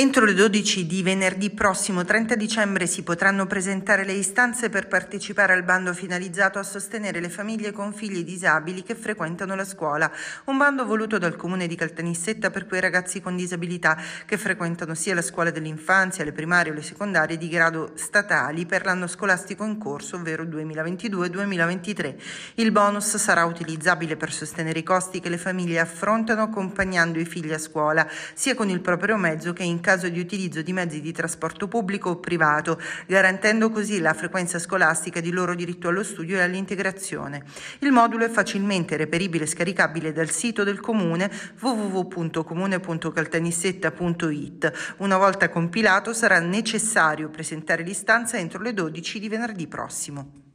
Entro le 12 di venerdì prossimo 30 dicembre si potranno presentare le istanze per partecipare al bando finalizzato a sostenere le famiglie con figli disabili che frequentano la scuola, un bando voluto dal comune di Caltanissetta per quei ragazzi con disabilità che frequentano sia la scuola dell'infanzia, le primarie o le secondarie di grado statali per l'anno scolastico in corso, ovvero 2022-2023. Il bonus sarà utilizzabile per sostenere i costi che le famiglie affrontano accompagnando i figli a scuola, sia con il proprio mezzo che in caso di utilizzo di mezzi di trasporto pubblico o privato, garantendo così la frequenza scolastica di loro diritto allo studio e all'integrazione. Il modulo è facilmente reperibile e scaricabile dal sito del Comune www.comune.caltanissetta.it. Una volta compilato sarà necessario presentare l'istanza entro le 12 di venerdì prossimo.